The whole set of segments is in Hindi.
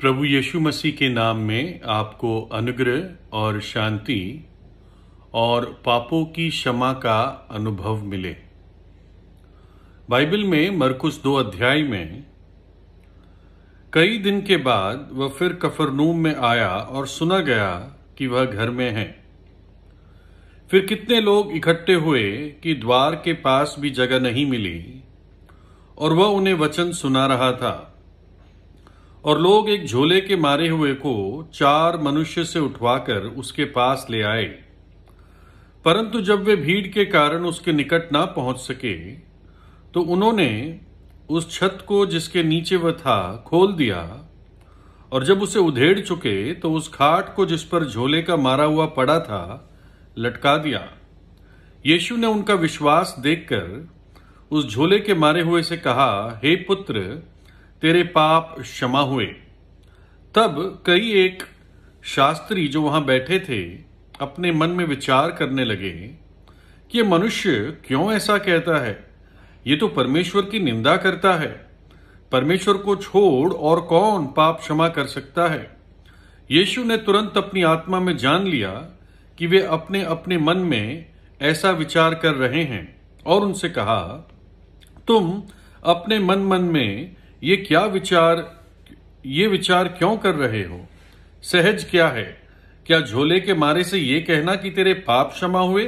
प्रभु यीशु मसीह के नाम में आपको अनुग्रह और शांति और पापों की क्षमा का अनुभव मिले बाइबल में मरकुस दो अध्याय में कई दिन के बाद वह फिर कफरनूम में आया और सुना गया कि वह घर में है फिर कितने लोग इकट्ठे हुए कि द्वार के पास भी जगह नहीं मिली और वह उन्हें वचन सुना रहा था और लोग एक झोले के मारे हुए को चार मनुष्य से उठवाकर उसके पास ले आए परंतु जब वे भीड़ के कारण उसके निकट ना पहुंच सके तो उन्होंने उस छत को जिसके नीचे वह था खोल दिया और जब उसे उधेड़ चुके तो उस खाट को जिस पर झोले का मारा हुआ पड़ा था लटका दिया यीशु ने उनका विश्वास देखकर उस झोले के मारे हुए से कहा हे पुत्र तेरे पाप क्षमा हुए तब कई एक शास्त्री जो वहां बैठे थे अपने मन में विचार करने लगे कि यह मनुष्य क्यों ऐसा कहता है ये तो परमेश्वर की निंदा करता है परमेश्वर को छोड़ और कौन पाप क्षमा कर सकता है यीशु ने तुरंत अपनी आत्मा में जान लिया कि वे अपने अपने मन में ऐसा विचार कर रहे हैं और उनसे कहा तुम अपने मन मन में ये क्या विचार ये विचार क्यों कर रहे हो सहज क्या है क्या झोले के मारे से ये कहना कि तेरे पाप क्षमा हुए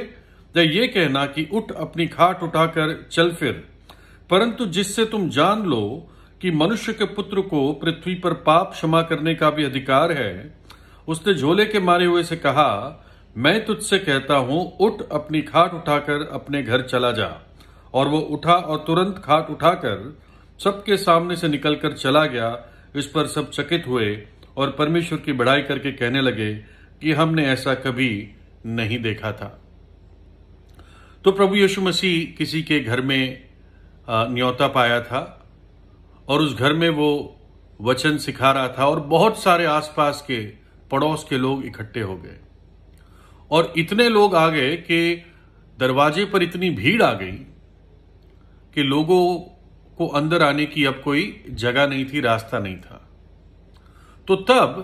या ये कहना कि उठ अपनी खाट उठाकर चल फिर परंतु जिससे तुम जान लो कि मनुष्य के पुत्र को पृथ्वी पर पाप क्षमा करने का भी अधिकार है उसने झोले के मारे हुए से कहा मैं तुझसे कहता हूं उठ अपनी खाट उठाकर अपने घर चला जा और वो उठा और तुरंत खाट उठाकर सबके सामने से निकलकर चला गया इस पर सब चकित हुए और परमेश्वर की बड़ाई करके कहने लगे कि हमने ऐसा कभी नहीं देखा था तो प्रभु यीशु मसीह किसी के घर में न्योता पाया था और उस घर में वो वचन सिखा रहा था और बहुत सारे आसपास के पड़ोस के लोग इकट्ठे हो गए और इतने लोग आ गए कि दरवाजे पर इतनी भीड़ आ गई कि लोगों को अंदर आने की अब कोई जगह नहीं थी रास्ता नहीं था तो तब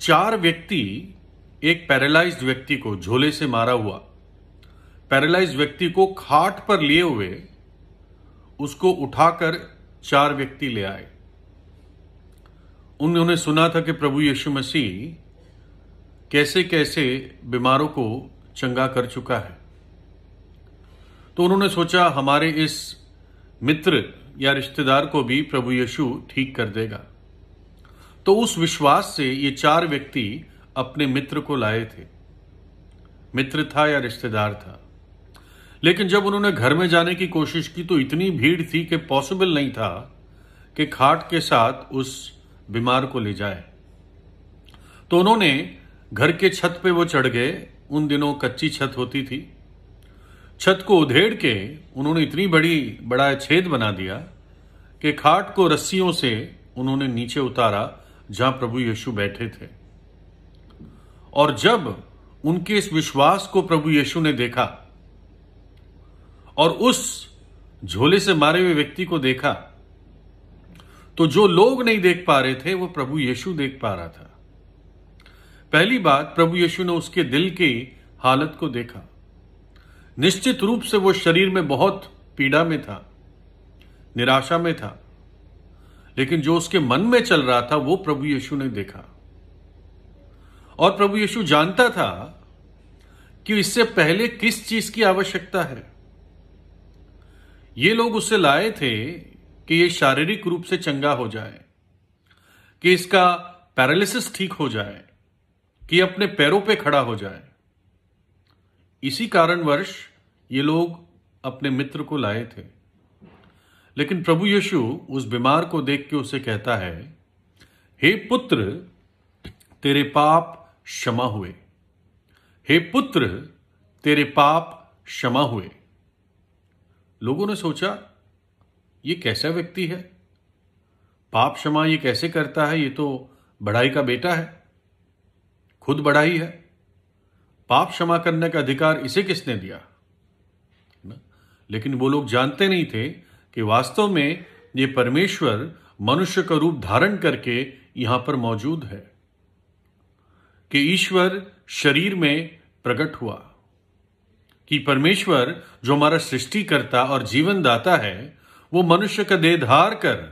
चार व्यक्ति एक पैरालाइज्ड व्यक्ति को झोले से मारा हुआ पैरालाइज्ड व्यक्ति को खाट पर लिए हुए उसको उठाकर चार व्यक्ति ले आए उन्होंने सुना था कि प्रभु यीशु मसीह कैसे कैसे बीमारों को चंगा कर चुका है तो उन्होंने सोचा हमारे इस मित्र या रिश्तेदार को भी प्रभु यीशु ठीक कर देगा तो उस विश्वास से ये चार व्यक्ति अपने मित्र को लाए थे मित्र था या रिश्तेदार था लेकिन जब उन्होंने घर में जाने की कोशिश की तो इतनी भीड़ थी कि पॉसिबल नहीं था कि खाट के साथ उस बीमार को ले जाए तो उन्होंने घर के छत पे वो चढ़ गए उन दिनों कच्ची छत होती थी छत को उधेड़ के उन्होंने इतनी बड़ी बड़ा छेद बना दिया कि खाट को रस्सियों से उन्होंने नीचे उतारा जहां प्रभु यीशु बैठे थे और जब उनके इस विश्वास को प्रभु यीशु ने देखा और उस झोले से मारे हुए व्यक्ति को देखा तो जो लोग नहीं देख पा रहे थे वो प्रभु यीशु देख पा रहा था पहली बात प्रभु यीशु ने उसके दिल की हालत को देखा निश्चित रूप से वो शरीर में बहुत पीड़ा में था निराशा में था लेकिन जो उसके मन में चल रहा था वो प्रभु यीशु ने देखा और प्रभु यीशु जानता था कि इससे पहले किस चीज की आवश्यकता है ये लोग उसे लाए थे कि ये शारीरिक रूप से चंगा हो जाए कि इसका पैरालिसिस ठीक हो जाए कि अपने पैरों पे खड़ा हो जाए इसी कारणवश ये लोग अपने मित्र को लाए थे लेकिन प्रभु यीशु उस बीमार को देख के उसे कहता है हे पुत्र तेरे पाप क्षमा हुए हे पुत्र तेरे पाप क्षमा हुए लोगों ने सोचा ये कैसा व्यक्ति है पाप क्षमा ये कैसे करता है ये तो बढ़ाई का बेटा है खुद बढ़ाई है पाप क्षमा करने का अधिकार इसे किसने दिया लेकिन वो लोग जानते नहीं थे कि वास्तव में ये परमेश्वर मनुष्य का रूप धारण करके यहां पर मौजूद है कि ईश्वर शरीर में प्रकट हुआ कि परमेश्वर जो हमारा सृष्टिकर्ता और जीवनदाता है वो मनुष्य का देह धार कर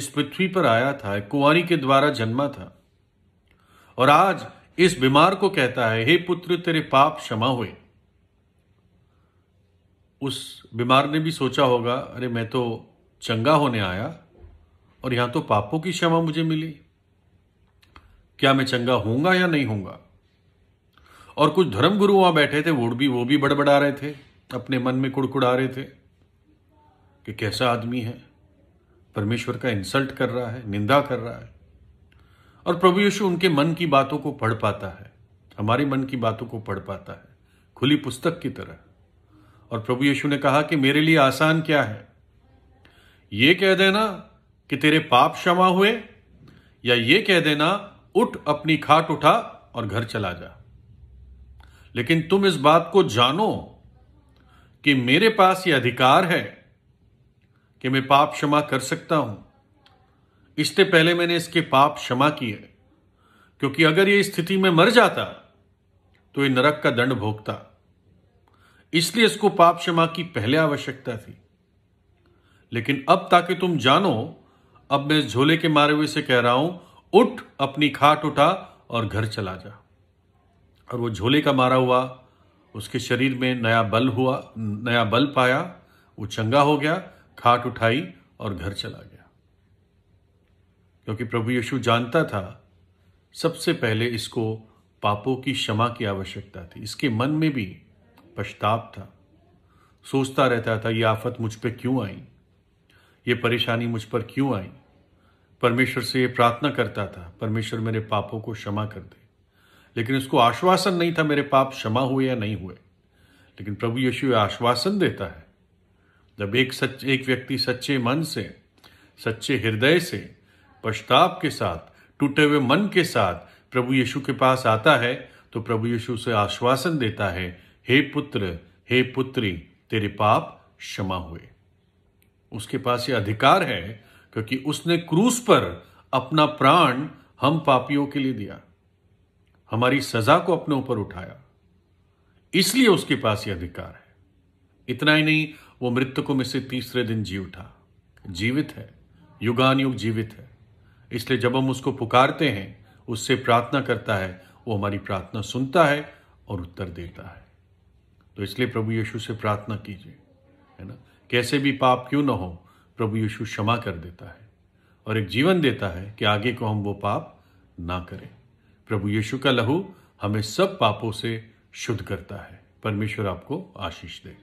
इस पृथ्वी पर आया था कुंवारी के द्वारा जन्मा था और आज इस बीमार को कहता है हे पुत्र तेरे पाप क्षमा हुए उस बीमार ने भी सोचा होगा अरे मैं तो चंगा होने आया और यहां तो पापों की क्षमा मुझे मिली क्या मैं चंगा होऊंगा या नहीं होऊंगा और कुछ धर्म गुरु वहां बैठे थे वो भी वो भी बड़बड़ा रहे थे अपने मन में कुड़कुड़ा रहे थे कि कैसा आदमी है परमेश्वर का इंसल्ट कर रहा है निंदा कर रहा है और प्रभु यीशु उनके मन की बातों को पढ़ पाता है हमारे मन की बातों को पढ़ पाता है खुली पुस्तक की तरह और प्रभु यीशु ने कहा कि मेरे लिए आसान क्या है ये कह देना कि तेरे पाप क्षमा हुए या ये कह देना उठ अपनी खाट उठा और घर चला जा लेकिन तुम इस बात को जानो कि मेरे पास यह अधिकार है कि मैं पाप क्षमा कर सकता हूं इससे पहले मैंने इसके पाप क्षमा किए क्योंकि अगर ये स्थिति में मर जाता तो ये नरक का दंड भोगता इसलिए इसको पाप क्षमा की पहले आवश्यकता थी लेकिन अब ताकि तुम जानो अब मैं इस झोले के मारे हुए से कह रहा हूं उठ अपनी खाट उठा और घर चला जा और वो झोले का मारा हुआ उसके शरीर में नया बल हुआ नया बल पाया वो चंगा हो गया खाट उठाई और घर चला गया क्योंकि प्रभु यीशु जानता था सबसे पहले इसको पापों की क्षमा की आवश्यकता थी इसके मन में भी पश्चाताप था सोचता रहता था ये आफत मुझ पर क्यों आई ये परेशानी मुझ पर क्यों आई परमेश्वर से ये प्रार्थना करता था परमेश्वर मेरे पापों को क्षमा कर दे लेकिन उसको आश्वासन नहीं था मेरे पाप क्षमा हुए या नहीं हुए लेकिन प्रभु यीशु आश्वासन देता है जब एक सच एक व्यक्ति सच्चे मन से सच्चे हृदय से पश्चाताप के साथ टूटे हुए मन के साथ प्रभु यीशु के पास आता है तो प्रभु यीशु से आश्वासन देता है हे पुत्र हे पुत्री तेरे पाप क्षमा हुए उसके पास ये अधिकार है क्योंकि उसने क्रूस पर अपना प्राण हम पापियों के लिए दिया हमारी सजा को अपने ऊपर उठाया इसलिए उसके पास ये अधिकार है इतना ही नहीं वो मृतकों में से तीसरे दिन जी उठा जीवित है युगान युग जीवित है इसलिए जब हम उसको पुकारते हैं उससे प्रार्थना करता है वो हमारी प्रार्थना सुनता है और उत्तर देता है तो इसलिए प्रभु यीशु से प्रार्थना कीजिए है ना कैसे भी पाप क्यों ना हो प्रभु यीशु क्षमा कर देता है और एक जीवन देता है कि आगे को हम वो पाप ना करें प्रभु यीशु का लहू हमें सब पापों से शुद्ध करता है परमेश्वर आपको आशीष देगा